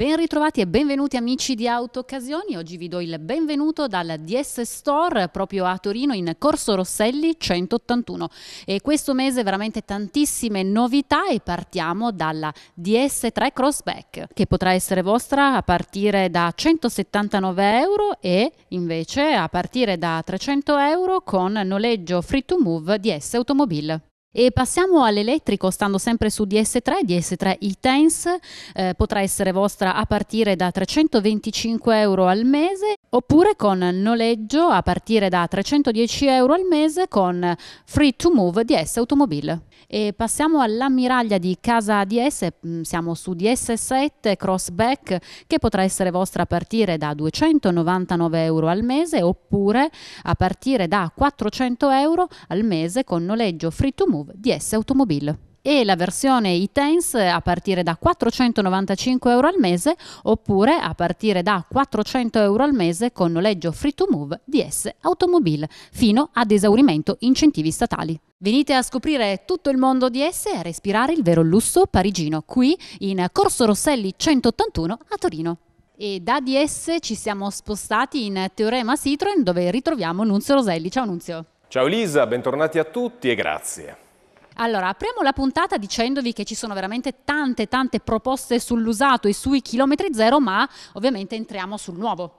Ben ritrovati e benvenuti amici di Auto Occasioni. Oggi vi do il benvenuto dalla DS Store proprio a Torino in Corso Rosselli 181. E questo mese veramente tantissime novità e partiamo dalla DS3 Crossback che potrà essere vostra a partire da 179 euro e invece a partire da 300 euro con noleggio free to move DS Automobile. E passiamo all'elettrico, stando sempre su DS3, DS3 e-Tense, eh, potrà essere vostra a partire da 325 euro al mese oppure con noleggio a partire da 310 euro al mese con Free to Move DS Automobile. E passiamo all'ammiraglia di casa DS, mm, siamo su DS7 Crossback che potrà essere vostra a partire da 299 euro al mese oppure a partire da 400 euro al mese con noleggio Free to Move SUV DS Automobil e la versione e-Tense a partire da 495 euro al mese oppure a partire da 400 euro al mese con noleggio free to move DS Automobil fino ad esaurimento incentivi statali. Venite a scoprire tutto il mondo DS e a respirare il vero lusso parigino qui in Corso Rosselli 181 a Torino. E da DS ci siamo spostati in Teorema Citroen dove ritroviamo Nunzio Roselli. Ciao Nunzio. Ciao Elisa, bentornati a tutti e grazie. Allora, apriamo la puntata dicendovi che ci sono veramente tante tante proposte sull'usato e sui chilometri zero, ma ovviamente entriamo sul nuovo.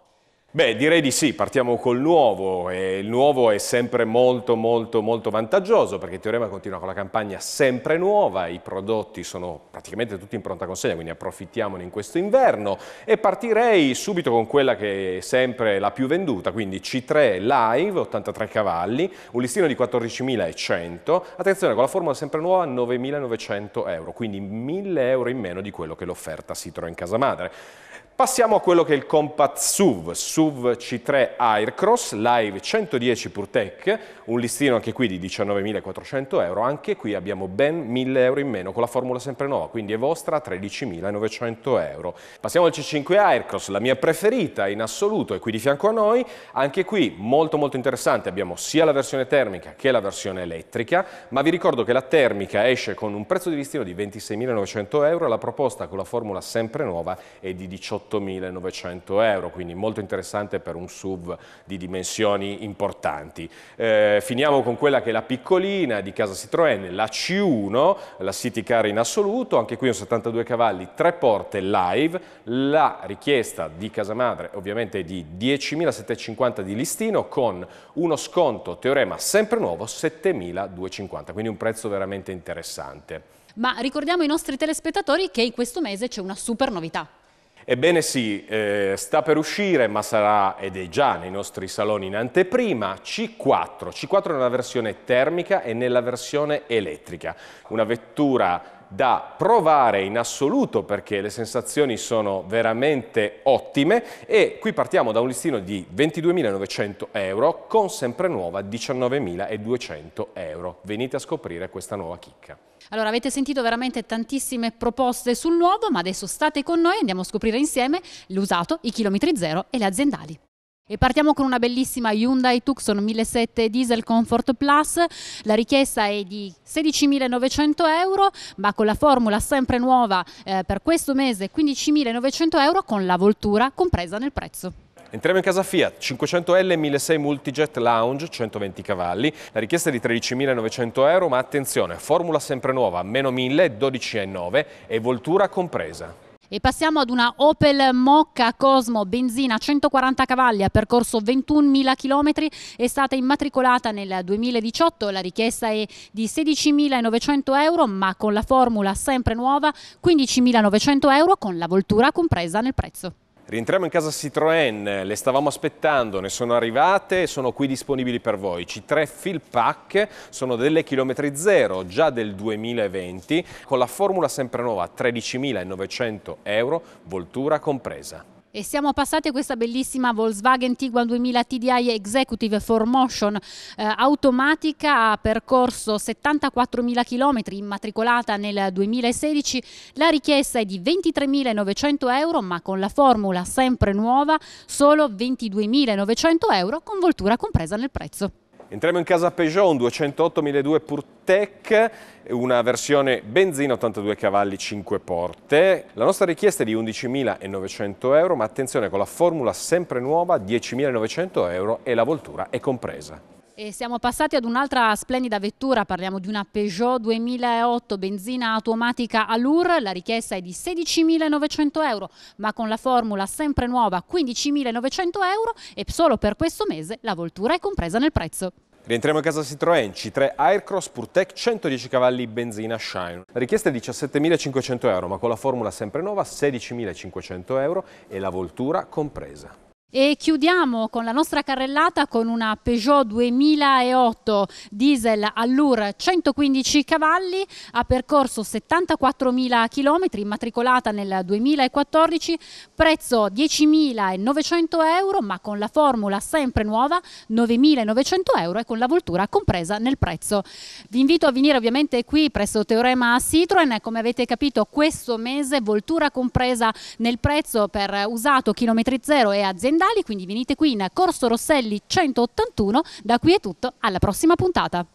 Beh, direi di sì, partiamo col nuovo. E il nuovo è sempre molto, molto, molto vantaggioso perché Teorema continua con la campagna sempre nuova, i prodotti sono praticamente tutti in pronta consegna, quindi approfittiamone in questo inverno. E partirei subito con quella che è sempre la più venduta, quindi C3 Live, 83 cavalli, un listino di 14.100, attenzione con la formula sempre nuova 9.900 euro, quindi 1.000 euro in meno di quello che l'offerta si trova in casa madre. Passiamo a quello che è il compact SUV, SUV C3 Aircross, Live 110 PureTech, un listino anche qui di 19.400 euro, anche qui abbiamo ben 1.000 euro in meno con la formula sempre nuova, quindi è vostra 13.900 euro. Passiamo al C5 Aircross, la mia preferita in assoluto, è qui di fianco a noi, anche qui molto molto interessante, abbiamo sia la versione termica che la versione elettrica, ma vi ricordo che la termica esce con un prezzo di listino di 26.900 euro, la proposta con la formula sempre nuova è di 18.000 euro. 18.900 euro, quindi molto interessante per un SUV di dimensioni importanti. Eh, finiamo con quella che è la piccolina di casa Citroën, la C1, la City Car in assoluto, anche qui un 72 cavalli, tre porte live, la richiesta di casa madre ovviamente è di 10.750 di listino con uno sconto teorema sempre nuovo 7.250, quindi un prezzo veramente interessante. Ma ricordiamo ai nostri telespettatori che in questo mese c'è una super novità. Ebbene sì, eh, sta per uscire, ma sarà ed è già nei nostri saloni in anteprima, C4. C4 nella versione termica e nella versione elettrica. Una vettura da provare in assoluto perché le sensazioni sono veramente ottime e qui partiamo da un listino di 22.900 euro con sempre nuova 19.200 euro. Venite a scoprire questa nuova chicca. Allora avete sentito veramente tantissime proposte sul nuovo ma adesso state con noi e andiamo a scoprire insieme l'usato, i chilometri zero e le aziendali. E partiamo con una bellissima Hyundai Tucson 1.7 Diesel Comfort Plus, la richiesta è di 16.900 euro ma con la formula sempre nuova eh, per questo mese 15.900 euro con la voltura compresa nel prezzo. Entriamo in casa Fiat, 500L 1600 Multijet Lounge, 120 cavalli, la richiesta è di 13.900 euro ma attenzione, formula sempre nuova, meno 1.000, 12,9 e voltura compresa. E passiamo ad una Opel Mocca Cosmo benzina 140 cavalli, ha percorso 21.000 km, è stata immatricolata nel 2018, la richiesta è di 16.900 euro ma con la formula sempre nuova 15.900 euro con la voltura compresa nel prezzo. Rientriamo in casa Citroën, le stavamo aspettando, ne sono arrivate e sono qui disponibili per voi. C3 Fill Pack sono delle chilometri zero, già del 2020, con la formula sempre nuova, 13.900 euro, voltura compresa. E siamo passati a questa bellissima Volkswagen Tiguan 2000 TDI Executive 4Motion eh, automatica, ha percorso 74.000 km, immatricolata nel 2016. La richiesta è di 23.900 euro, ma con la formula sempre nuova, solo 22.900 euro con voltura compresa nel prezzo. Entriamo in casa Peugeot, un 208 1200 una versione benzina 82 cavalli 5 porte. La nostra richiesta è di 11.900 euro, ma attenzione con la formula sempre nuova 10.900 euro e la voltura è compresa. E siamo passati ad un'altra splendida vettura, parliamo di una Peugeot 2008 benzina automatica Allure, la richiesta è di 16.900 euro, ma con la formula sempre nuova 15.900 euro e solo per questo mese la voltura è compresa nel prezzo. Rientriamo in casa Citroën C3 Aircross Purtec 110 cavalli benzina Shine. La richiesta è 17.500 euro, ma con la formula sempre nuova 16.500 euro e la voltura compresa. E chiudiamo con la nostra carrellata con una Peugeot 2008 diesel Allure 115 cavalli, ha percorso 74.000 km, immatricolata nel 2014, prezzo 10.900 euro ma con la formula sempre nuova 9.900 euro e con la voltura compresa nel prezzo. Vi invito a venire ovviamente qui presso Teorema Citroen, come avete capito questo mese voltura compresa nel prezzo per usato chilometri zero e azienda aziendali, quindi venite qui in Corso Rosselli 181, da qui è tutto, alla prossima puntata.